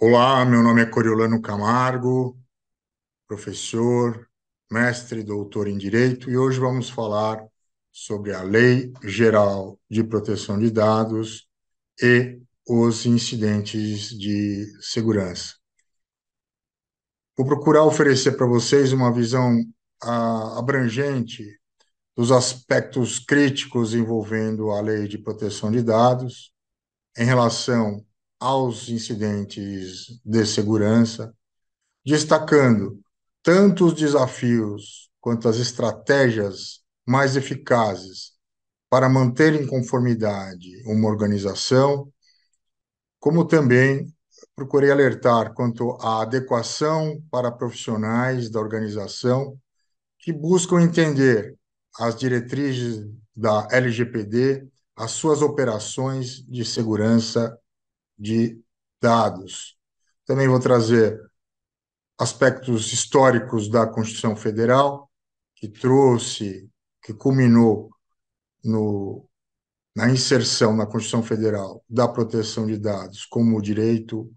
Olá, meu nome é Coriolano Camargo, professor, mestre, doutor em Direito, e hoje vamos falar sobre a Lei Geral de Proteção de Dados e os incidentes de segurança. Vou procurar oferecer para vocês uma visão ah, abrangente dos aspectos críticos envolvendo a Lei de Proteção de Dados em relação aos incidentes de segurança, destacando tanto os desafios quanto as estratégias mais eficazes para manter em conformidade uma organização, como também procurei alertar quanto à adequação para profissionais da organização que buscam entender as diretrizes da LGPD, as suas operações de segurança de dados. Também vou trazer aspectos históricos da Constituição Federal, que trouxe, que culminou no, na inserção na Constituição Federal da proteção de dados como direito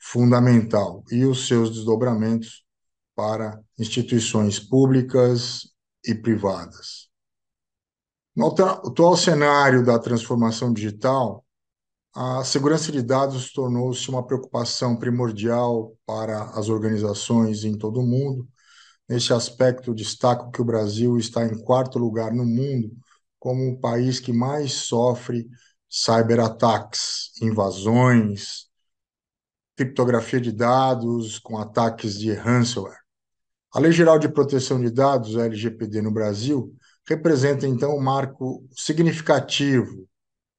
fundamental e os seus desdobramentos para instituições públicas e privadas. No atual cenário da transformação digital, a segurança de dados tornou-se uma preocupação primordial para as organizações em todo o mundo. Nesse aspecto, destaco que o Brasil está em quarto lugar no mundo como o país que mais sofre cyberataques, invasões, criptografia de dados com ataques de ransomware. A Lei Geral de Proteção de Dados, a LGPD, no Brasil, representa então um marco significativo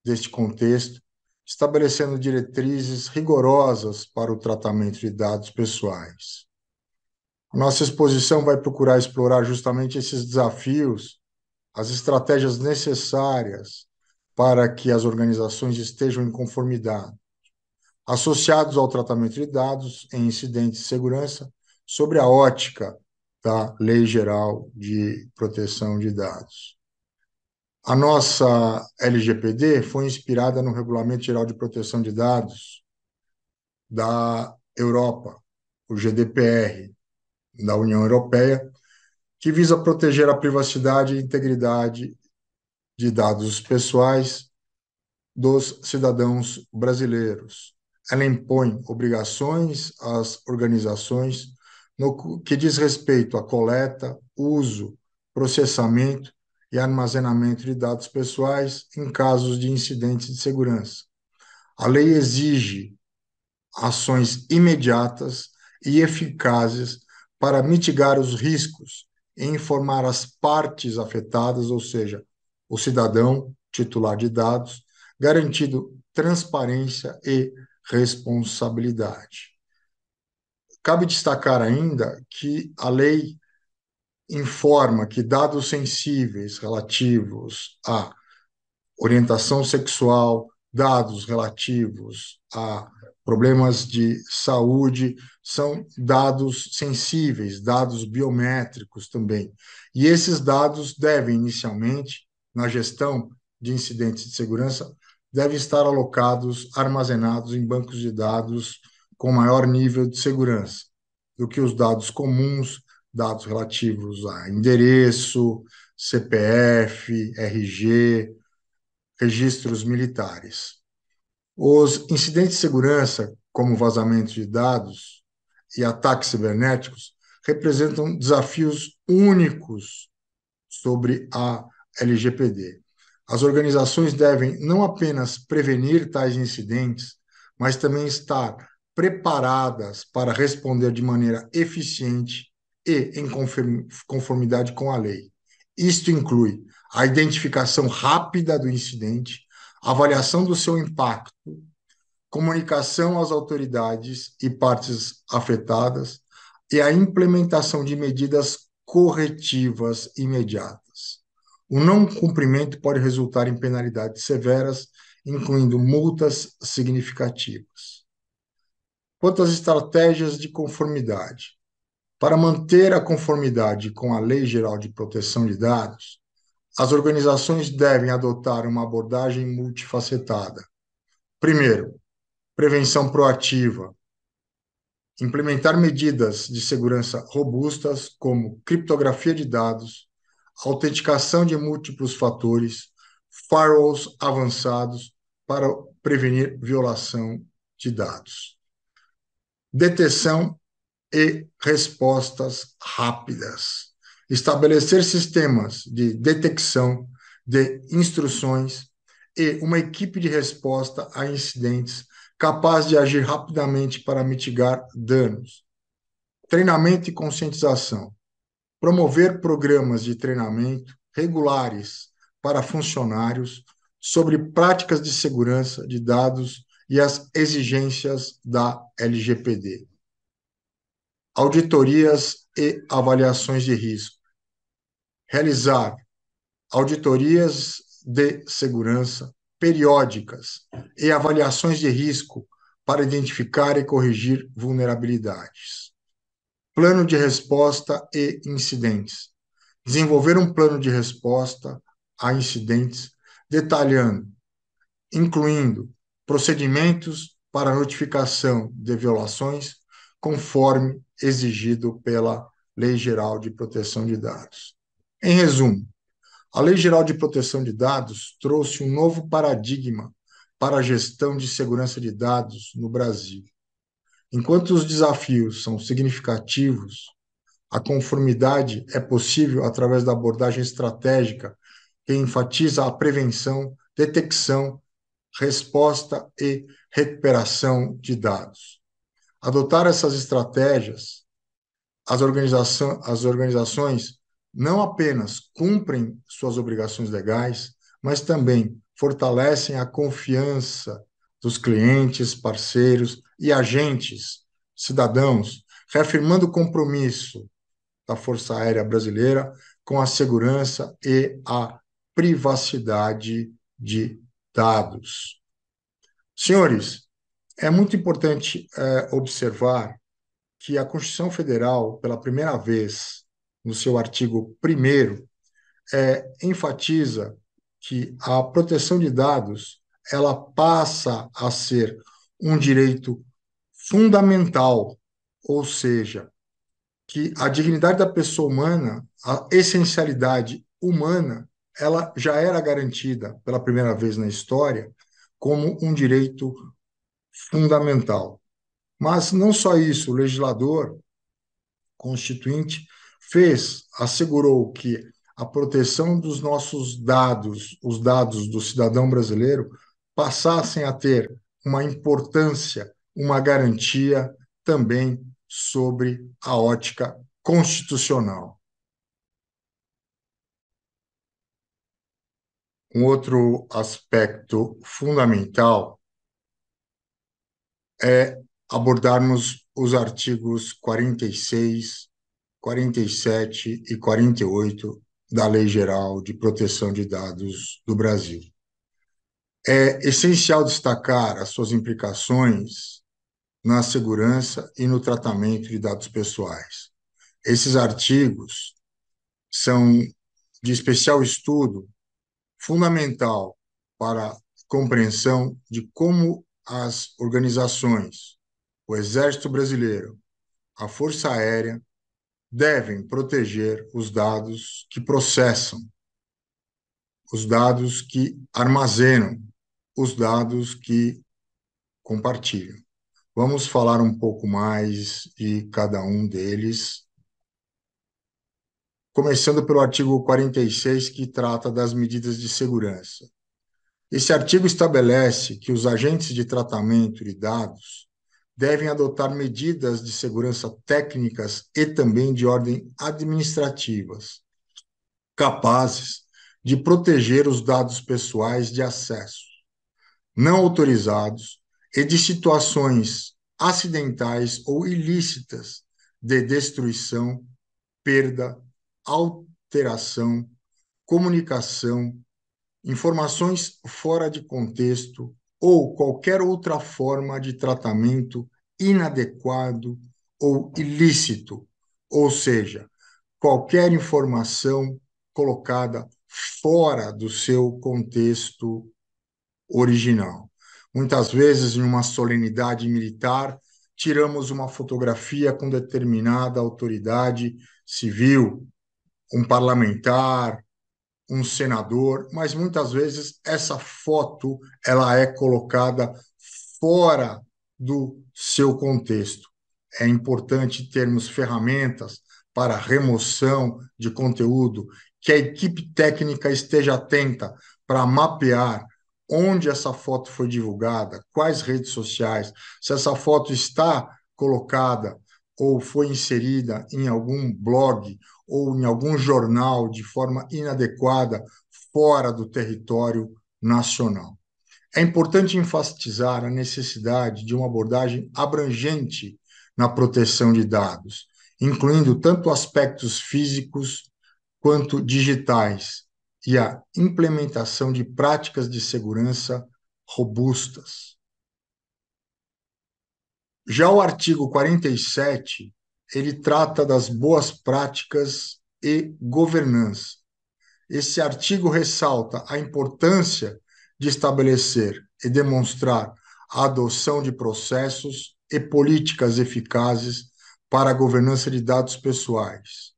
deste contexto estabelecendo diretrizes rigorosas para o tratamento de dados pessoais. Nossa exposição vai procurar explorar justamente esses desafios, as estratégias necessárias para que as organizações estejam em conformidade, associados ao tratamento de dados em incidentes de segurança, sobre a ótica da Lei Geral de Proteção de Dados. A nossa LGPD foi inspirada no Regulamento Geral de Proteção de Dados da Europa, o GDPR, da União Europeia, que visa proteger a privacidade e integridade de dados pessoais dos cidadãos brasileiros. Ela impõe obrigações às organizações no que diz respeito à coleta, uso, processamento e armazenamento de dados pessoais em casos de incidentes de segurança. A lei exige ações imediatas e eficazes para mitigar os riscos e informar as partes afetadas, ou seja, o cidadão titular de dados, garantindo transparência e responsabilidade. Cabe destacar ainda que a lei informa que dados sensíveis relativos à orientação sexual, dados relativos a problemas de saúde, são dados sensíveis, dados biométricos também. E esses dados devem, inicialmente, na gestão de incidentes de segurança, devem estar alocados, armazenados em bancos de dados com maior nível de segurança do que os dados comuns dados relativos a endereço, CPF, RG, registros militares. Os incidentes de segurança, como vazamentos de dados e ataques cibernéticos, representam desafios únicos sobre a LGPD. As organizações devem não apenas prevenir tais incidentes, mas também estar preparadas para responder de maneira eficiente e em conformidade com a lei. Isto inclui a identificação rápida do incidente, avaliação do seu impacto, comunicação às autoridades e partes afetadas e a implementação de medidas corretivas imediatas. O não cumprimento pode resultar em penalidades severas, incluindo multas significativas. Quanto às estratégias de conformidade, para manter a conformidade com a Lei Geral de Proteção de Dados, as organizações devem adotar uma abordagem multifacetada. Primeiro, prevenção proativa. Implementar medidas de segurança robustas, como criptografia de dados, autenticação de múltiplos fatores, firewalls avançados para prevenir violação de dados. Deteção e respostas rápidas. Estabelecer sistemas de detecção de instruções e uma equipe de resposta a incidentes capaz de agir rapidamente para mitigar danos. Treinamento e conscientização. Promover programas de treinamento regulares para funcionários sobre práticas de segurança de dados e as exigências da LGPD auditorias e avaliações de risco. Realizar auditorias de segurança periódicas e avaliações de risco para identificar e corrigir vulnerabilidades. Plano de resposta e incidentes. Desenvolver um plano de resposta a incidentes, detalhando, incluindo procedimentos para notificação de violações, conforme exigido pela Lei Geral de Proteção de Dados. Em resumo, a Lei Geral de Proteção de Dados trouxe um novo paradigma para a gestão de segurança de dados no Brasil. Enquanto os desafios são significativos, a conformidade é possível através da abordagem estratégica que enfatiza a prevenção, detecção, resposta e recuperação de dados adotar essas estratégias, as, as organizações não apenas cumprem suas obrigações legais, mas também fortalecem a confiança dos clientes, parceiros e agentes, cidadãos, reafirmando o compromisso da Força Aérea Brasileira com a segurança e a privacidade de dados. Senhores, é muito importante é, observar que a Constituição Federal, pela primeira vez, no seu artigo 1, é, enfatiza que a proteção de dados ela passa a ser um direito fundamental, ou seja, que a dignidade da pessoa humana, a essencialidade humana, ela já era garantida pela primeira vez na história como um direito fundamental. Mas não só isso, o legislador constituinte fez, assegurou que a proteção dos nossos dados, os dados do cidadão brasileiro, passassem a ter uma importância, uma garantia também sobre a ótica constitucional. Um outro aspecto fundamental é abordarmos os artigos 46, 47 e 48 da Lei Geral de Proteção de Dados do Brasil. É essencial destacar as suas implicações na segurança e no tratamento de dados pessoais. Esses artigos são de especial estudo fundamental para a compreensão de como as organizações, o Exército Brasileiro, a Força Aérea, devem proteger os dados que processam, os dados que armazenam, os dados que compartilham. Vamos falar um pouco mais de cada um deles, começando pelo artigo 46, que trata das medidas de segurança. Esse artigo estabelece que os agentes de tratamento de dados devem adotar medidas de segurança técnicas e também de ordem administrativas, capazes de proteger os dados pessoais de acesso não autorizados e de situações acidentais ou ilícitas de destruição, perda, alteração, comunicação, informações fora de contexto ou qualquer outra forma de tratamento inadequado ou ilícito, ou seja, qualquer informação colocada fora do seu contexto original. Muitas vezes, em uma solenidade militar, tiramos uma fotografia com determinada autoridade civil, um parlamentar, um senador, mas muitas vezes essa foto ela é colocada fora do seu contexto. É importante termos ferramentas para remoção de conteúdo, que a equipe técnica esteja atenta para mapear onde essa foto foi divulgada, quais redes sociais, se essa foto está colocada ou foi inserida em algum blog ou em algum jornal de forma inadequada fora do território nacional. É importante enfatizar a necessidade de uma abordagem abrangente na proteção de dados, incluindo tanto aspectos físicos quanto digitais, e a implementação de práticas de segurança robustas. Já o artigo 47 ele trata das boas práticas e governança. Esse artigo ressalta a importância de estabelecer e demonstrar a adoção de processos e políticas eficazes para a governança de dados pessoais.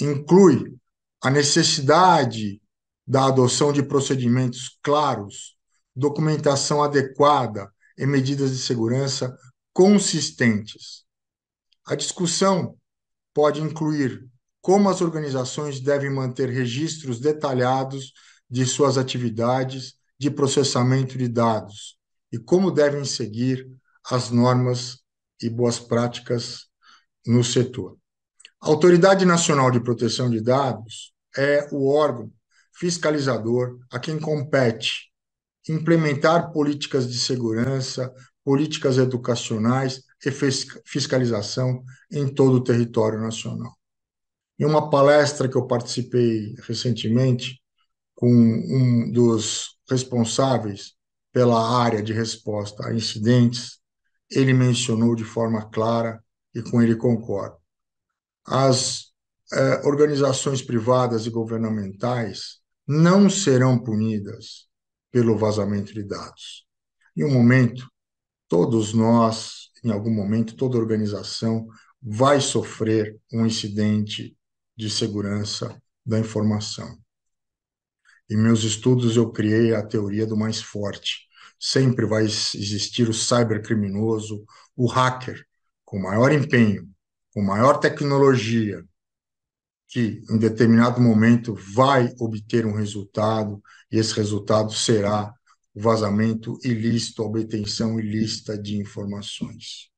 Inclui a necessidade da adoção de procedimentos claros, documentação adequada e medidas de segurança consistentes a discussão pode incluir como as organizações devem manter registros detalhados de suas atividades de processamento de dados e como devem seguir as normas e boas práticas no setor. A Autoridade Nacional de Proteção de Dados é o órgão fiscalizador a quem compete implementar políticas de segurança, políticas educacionais e fiscalização em todo o território nacional. Em uma palestra que eu participei recentemente com um dos responsáveis pela área de resposta a incidentes, ele mencionou de forma clara e com ele concordo. As eh, organizações privadas e governamentais não serão punidas pelo vazamento de dados. Em um momento, todos nós em algum momento, toda organização vai sofrer um incidente de segurança da informação. Em meus estudos, eu criei a teoria do mais forte. Sempre vai existir o cybercriminoso, o hacker, com maior empenho, com maior tecnologia, que em determinado momento vai obter um resultado, e esse resultado será vazamento ilícito, obtenção ilícita de informações.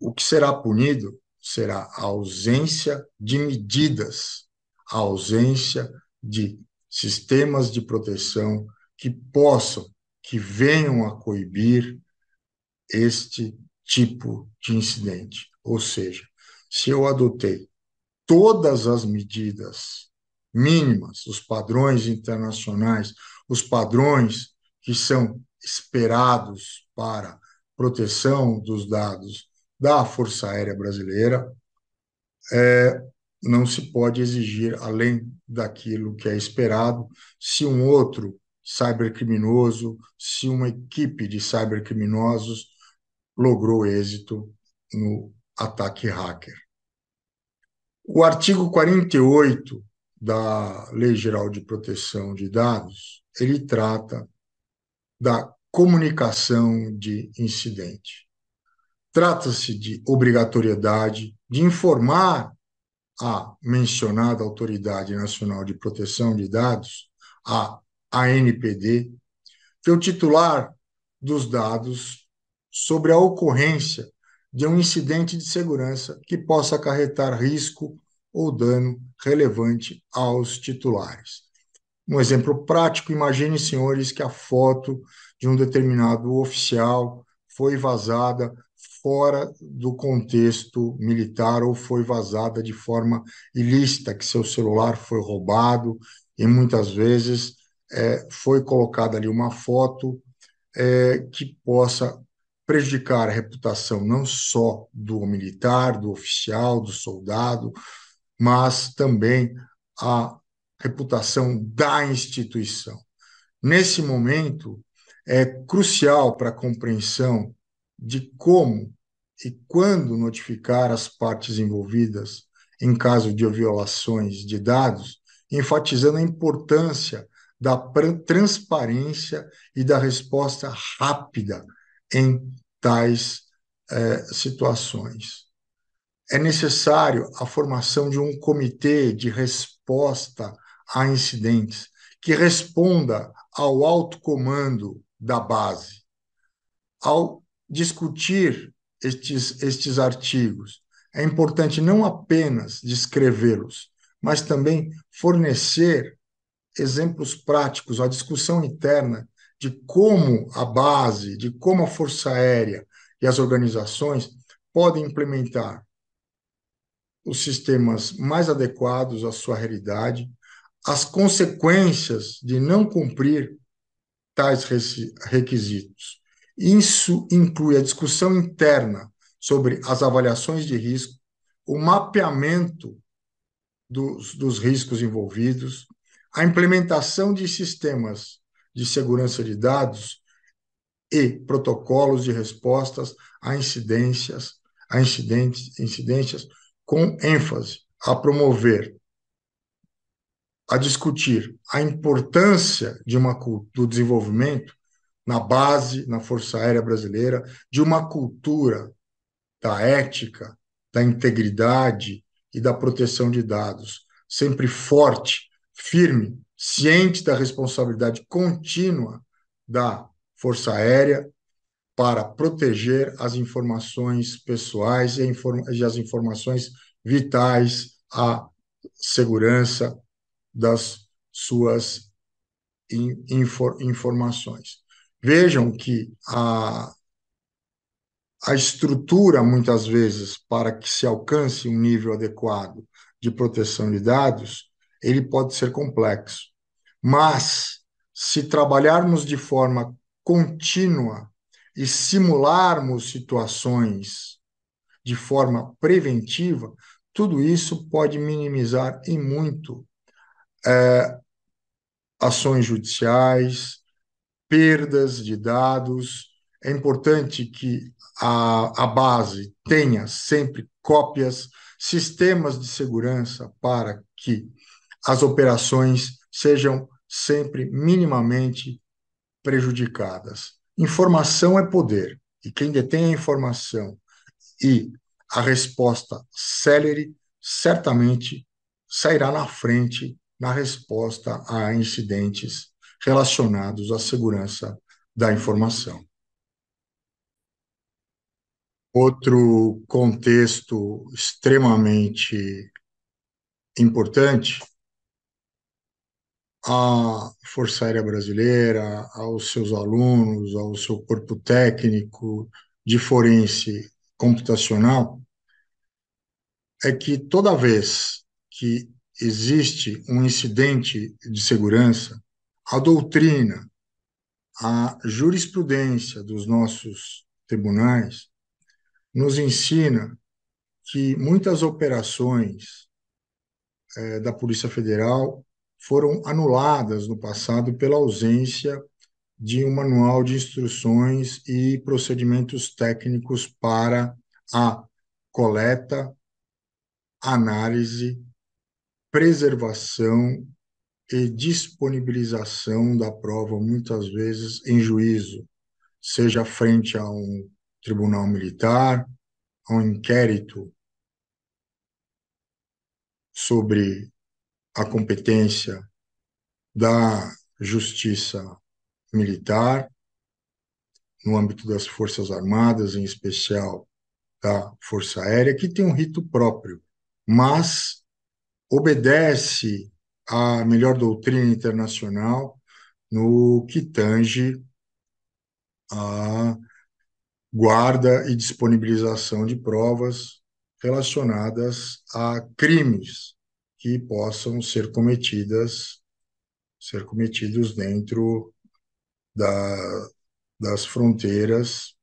O que será punido será a ausência de medidas, a ausência de sistemas de proteção que possam, que venham a coibir este tipo de incidente. Ou seja, se eu adotei todas as medidas mínimas, os padrões internacionais, os padrões que são esperados para proteção dos dados da Força Aérea Brasileira, é, não se pode exigir além daquilo que é esperado se um outro cybercriminoso, se uma equipe de cybercriminosos logrou êxito no ataque hacker. O artigo 48 da Lei Geral de Proteção de Dados, ele trata da comunicação de incidente. Trata-se de obrigatoriedade de informar a mencionada Autoridade Nacional de Proteção de Dados, a ANPD, que é o titular dos dados sobre a ocorrência de um incidente de segurança que possa acarretar risco ou dano relevante aos titulares. Um exemplo prático: imagine, senhores, que a foto de um determinado oficial foi vazada fora do contexto militar ou foi vazada de forma ilícita, que seu celular foi roubado e muitas vezes é, foi colocada ali uma foto é, que possa prejudicar a reputação não só do militar, do oficial, do soldado, mas também a reputação da instituição. Nesse momento, é crucial para a compreensão de como e quando notificar as partes envolvidas em caso de violações de dados, enfatizando a importância da transparência e da resposta rápida em tais eh, situações é necessário a formação de um comitê de resposta a incidentes que responda ao alto comando da base. Ao discutir estes, estes artigos, é importante não apenas descrevê-los, mas também fornecer exemplos práticos, a discussão interna de como a base, de como a Força Aérea e as organizações podem implementar os sistemas mais adequados à sua realidade, as consequências de não cumprir tais requisitos. Isso inclui a discussão interna sobre as avaliações de risco, o mapeamento dos, dos riscos envolvidos, a implementação de sistemas de segurança de dados e protocolos de respostas a incidências, a incidentes, incidências com ênfase a promover, a discutir a importância de uma, do desenvolvimento na base, na Força Aérea Brasileira, de uma cultura da ética, da integridade e da proteção de dados, sempre forte, firme, ciente da responsabilidade contínua da Força Aérea para proteger as informações pessoais e, as informações vitais à segurança das suas informações. Vejam que a, a estrutura, muitas vezes, para que se alcance um nível adequado de proteção de dados, ele pode ser complexo. Mas, se trabalharmos de forma contínua e simularmos situações de forma preventiva, tudo isso pode minimizar em muito é, ações judiciais, perdas de dados. É importante que a, a base tenha sempre cópias, sistemas de segurança para que as operações sejam sempre minimamente prejudicadas. Informação é poder, e quem detém a informação e a resposta celere, certamente sairá na frente na resposta a incidentes relacionados à segurança da informação. Outro contexto extremamente importante à Força Aérea Brasileira, aos seus alunos, ao seu corpo técnico de forense computacional, é que toda vez que existe um incidente de segurança, a doutrina, a jurisprudência dos nossos tribunais nos ensina que muitas operações é, da Polícia Federal foram anuladas no passado pela ausência de um manual de instruções e procedimentos técnicos para a coleta, análise, preservação e disponibilização da prova, muitas vezes em juízo, seja frente a um tribunal militar, a um inquérito sobre a competência da justiça militar, no âmbito das Forças Armadas, em especial da Força Aérea, que tem um rito próprio, mas obedece à melhor doutrina internacional no que tange a guarda e disponibilização de provas relacionadas a crimes que possam ser cometidas, ser cometidos dentro da, das fronteiras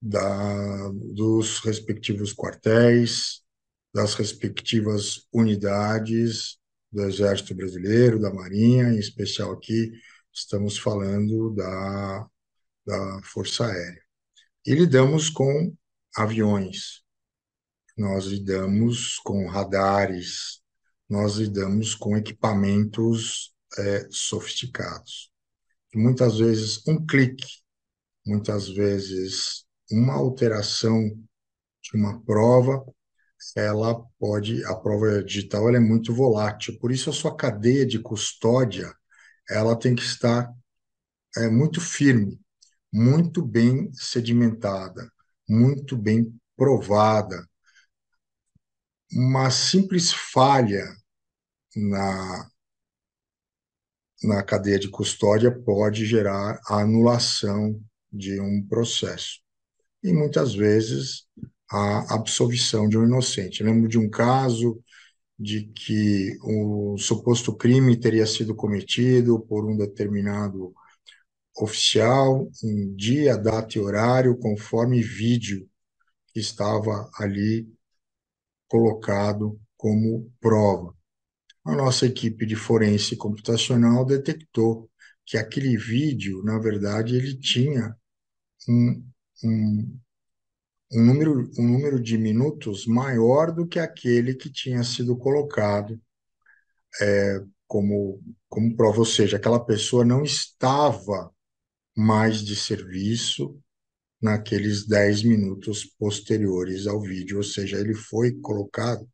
da, dos respectivos quartéis, das respectivas unidades do Exército Brasileiro, da Marinha, em especial aqui estamos falando da, da Força Aérea. E lidamos com aviões, nós lidamos com radares, nós lidamos com equipamentos é, sofisticados. Muitas vezes um clique, muitas vezes uma alteração de uma prova, ela pode, a prova digital ela é muito volátil, por isso a sua cadeia de custódia ela tem que estar é, muito firme, muito bem sedimentada, muito bem provada. Uma simples falha na, na cadeia de custódia pode gerar a anulação de um processo. E muitas vezes a absolvição de um inocente. Eu lembro de um caso de que o suposto crime teria sido cometido por um determinado oficial, em dia, data e horário, conforme vídeo que estava ali colocado como prova a nossa equipe de forense computacional detectou que aquele vídeo, na verdade, ele tinha um, um, um, número, um número de minutos maior do que aquele que tinha sido colocado é, como, como prova, ou seja, aquela pessoa não estava mais de serviço naqueles 10 minutos posteriores ao vídeo, ou seja, ele foi colocado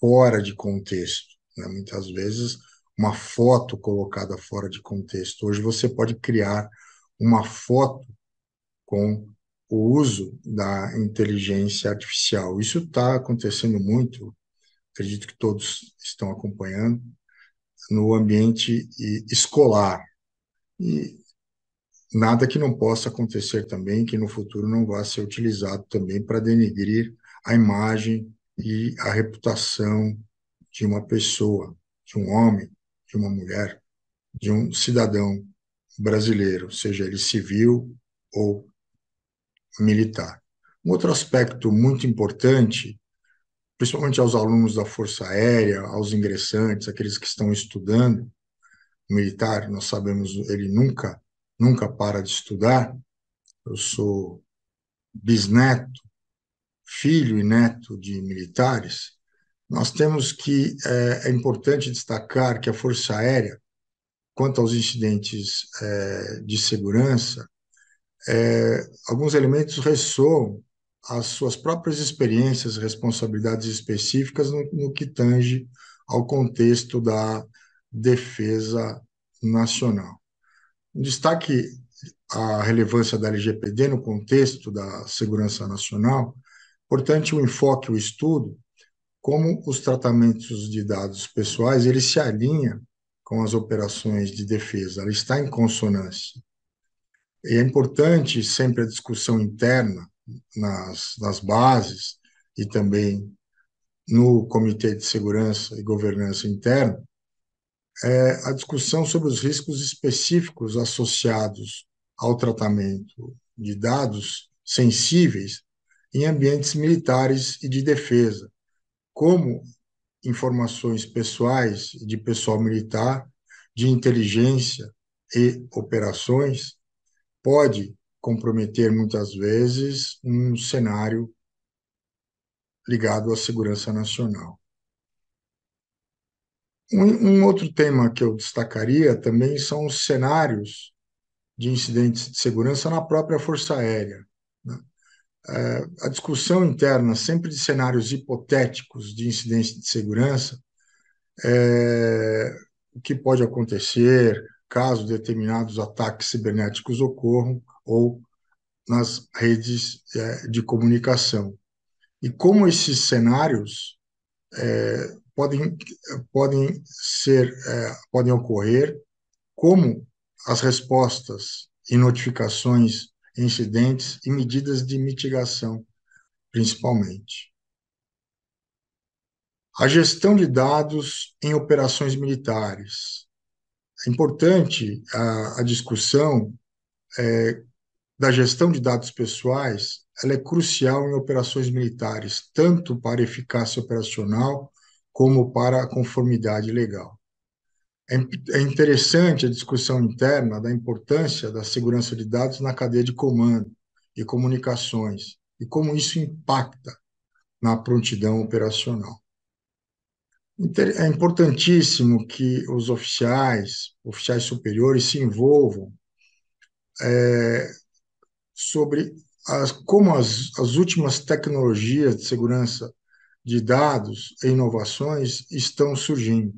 fora de contexto. Né? Muitas vezes, uma foto colocada fora de contexto. Hoje você pode criar uma foto com o uso da inteligência artificial. Isso está acontecendo muito, acredito que todos estão acompanhando, no ambiente escolar. E nada que não possa acontecer também, que no futuro não vá ser utilizado também para denegrir a imagem e a reputação de uma pessoa, de um homem, de uma mulher, de um cidadão brasileiro, seja ele civil ou militar. Um outro aspecto muito importante, principalmente aos alunos da Força Aérea, aos ingressantes, aqueles que estão estudando militar, nós sabemos ele nunca nunca para de estudar. Eu sou bisneto, filho e neto de militares nós temos que, é, é importante destacar que a Força Aérea, quanto aos incidentes é, de segurança, é, alguns elementos ressoam as suas próprias experiências, responsabilidades específicas no, no que tange ao contexto da defesa nacional. destaque a relevância da LGPD no contexto da segurança nacional, importante o enfoque, o estudo como os tratamentos de dados pessoais ele se alinha com as operações de defesa, ela está em consonância. E é importante sempre a discussão interna nas, nas bases e também no Comitê de Segurança e Governança Interna, é a discussão sobre os riscos específicos associados ao tratamento de dados sensíveis em ambientes militares e de defesa, como informações pessoais de pessoal militar, de inteligência e operações pode comprometer muitas vezes um cenário ligado à segurança nacional. Um, um outro tema que eu destacaria também são os cenários de incidentes de segurança na própria Força Aérea. É, a discussão interna, sempre de cenários hipotéticos de incidência de segurança, é, o que pode acontecer caso determinados ataques cibernéticos ocorram ou nas redes é, de comunicação. E como esses cenários é, podem, podem, ser, é, podem ocorrer, como as respostas e notificações incidentes e medidas de mitigação, principalmente. A gestão de dados em operações militares. É importante a, a discussão é, da gestão de dados pessoais, ela é crucial em operações militares, tanto para eficácia operacional como para a conformidade legal. É, é interessante a discussão interna da importância da segurança de dados na cadeia de comando e comunicações e como isso impacta na prontidão operacional. É importantíssimo que os oficiais, oficiais superiores, se envolvam é, sobre as, como as, as últimas tecnologias de segurança de dados e inovações estão surgindo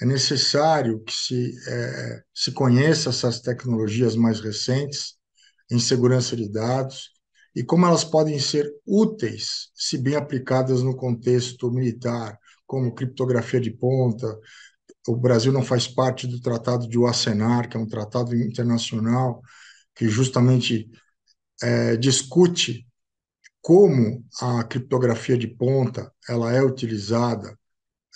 é necessário que se, é, se conheça essas tecnologias mais recentes em segurança de dados e como elas podem ser úteis se bem aplicadas no contexto militar, como criptografia de ponta. O Brasil não faz parte do Tratado de Wassenaar, que é um tratado internacional que justamente é, discute como a criptografia de ponta ela é utilizada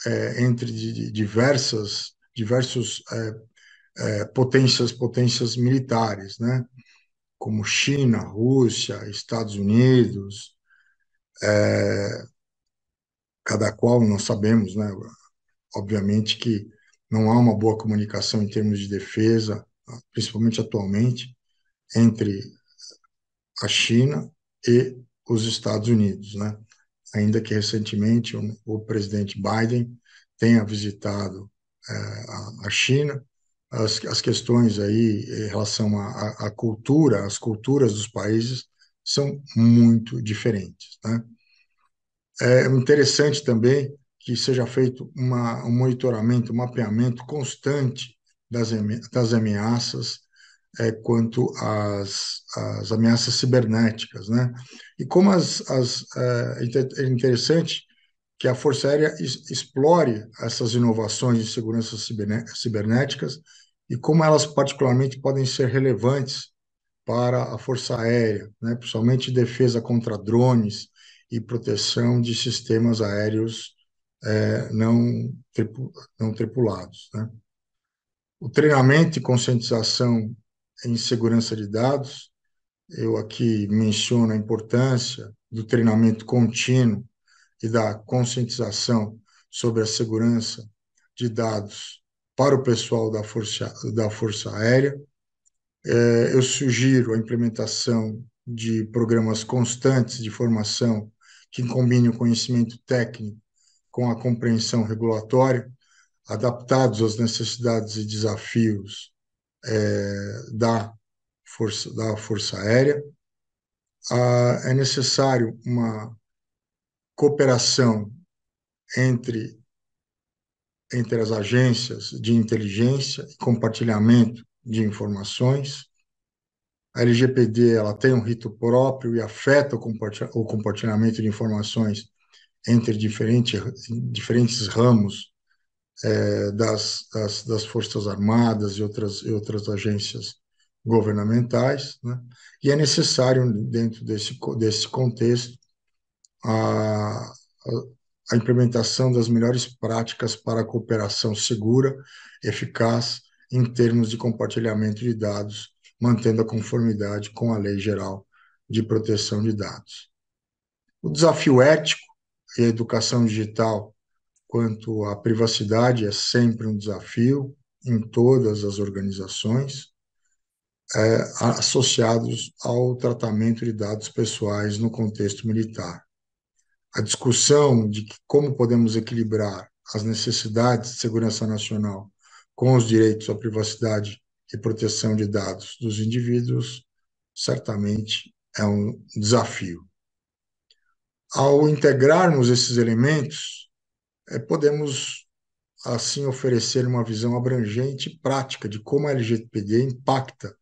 é, entre diversas diversos é, é, potências potências militares, né? Como China, Rússia, Estados Unidos, é, cada qual nós sabemos, né? Obviamente que não há uma boa comunicação em termos de defesa, principalmente atualmente, entre a China e os Estados Unidos, né? ainda que recentemente o presidente Biden tenha visitado é, a China, as, as questões aí em relação à, à cultura, as culturas dos países são muito diferentes. Né? É interessante também que seja feito uma, um monitoramento, um mapeamento constante das, das ameaças é, quanto às, às, ameaças cibernéticas. Né? E como as, as, é, é, é interessante que a Força Aérea explore essas inovações de segurança cibernéticas e como elas particularmente podem ser relevantes para a Força Aérea, né? principalmente defesa contra drones e proteção de sistemas aéreos é, não, tripu não tripulados. Né? O treinamento e conscientização em segurança de dados. Eu aqui menciono a importância do treinamento contínuo e da conscientização sobre a segurança de dados para o pessoal da Força, da Força Aérea. É, eu sugiro a implementação de programas constantes de formação que combinem o conhecimento técnico com a compreensão regulatória, adaptados às necessidades e desafios é, da, força, da Força Aérea. Ah, é necessário uma cooperação entre, entre as agências de inteligência e compartilhamento de informações. A LGPD ela tem um rito próprio e afeta o compartilhamento de informações entre diferentes, diferentes ramos é, das, das, das, Forças Armadas e outras, e outras agências governamentais, né? e é necessário, dentro desse, desse contexto, a, a implementação das melhores práticas para a cooperação segura, eficaz, em termos de compartilhamento de dados, mantendo a conformidade com a Lei Geral de Proteção de Dados. O desafio ético e a educação digital quanto à privacidade é sempre um desafio em todas as organizações, é, associados ao tratamento de dados pessoais no contexto militar. A discussão de como podemos equilibrar as necessidades de segurança nacional com os direitos à privacidade e proteção de dados dos indivíduos certamente é um desafio. Ao integrarmos esses elementos, é, podemos assim oferecer uma visão abrangente e prática de como a LGPD impacta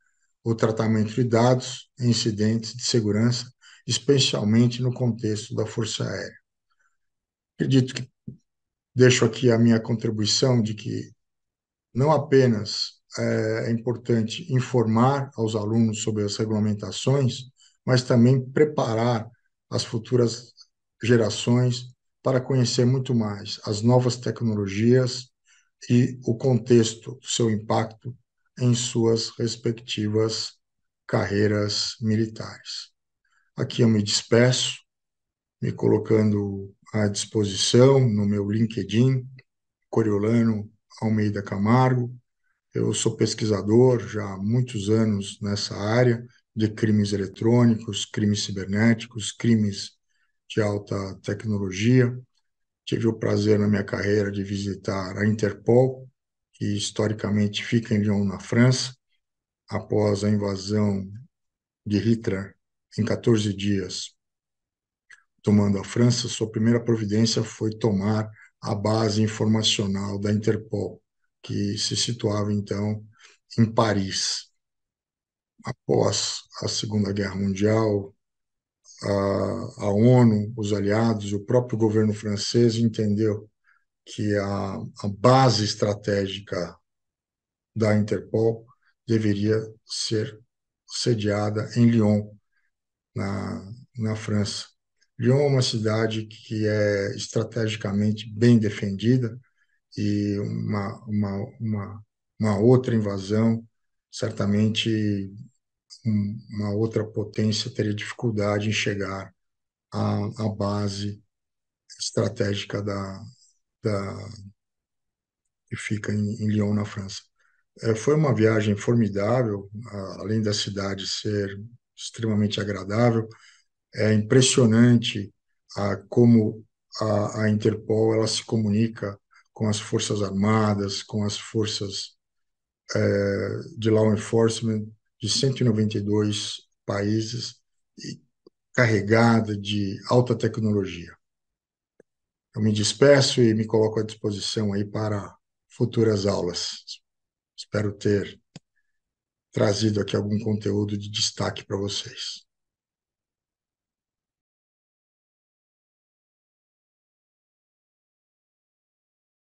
o tratamento de dados em incidentes de segurança, especialmente no contexto da Força Aérea. Acredito que deixo aqui a minha contribuição de que não apenas é, é importante informar aos alunos sobre as regulamentações, mas também preparar as futuras gerações para conhecer muito mais as novas tecnologias e o contexto do seu impacto em suas respectivas carreiras militares. Aqui eu me despeço, me colocando à disposição no meu LinkedIn, Coriolano Almeida Camargo. Eu sou pesquisador já há muitos anos nessa área de crimes eletrônicos, crimes cibernéticos, crimes de alta tecnologia. Tive o prazer na minha carreira de visitar a Interpol, que historicamente fica em Lyon, na França, após a invasão de Hitler em 14 dias, tomando a França, sua primeira providência foi tomar a base informacional da Interpol, que se situava então em Paris. Após a Segunda Guerra Mundial, a, a ONU, os aliados e o próprio governo francês entendeu que a, a base estratégica da Interpol deveria ser sediada em Lyon, na, na França. Lyon é uma cidade que é estrategicamente bem defendida e uma, uma, uma, uma outra invasão certamente uma outra potência teria dificuldade em chegar à, à base estratégica da, da, que fica em, em Lyon, na França. É, foi uma viagem formidável, além da cidade ser extremamente agradável, é impressionante a, como a, a Interpol ela se comunica com as forças armadas, com as forças é, de law enforcement de 192 países carregada de alta tecnologia. Eu me despeço e me coloco à disposição aí para futuras aulas. Espero ter trazido aqui algum conteúdo de destaque para vocês.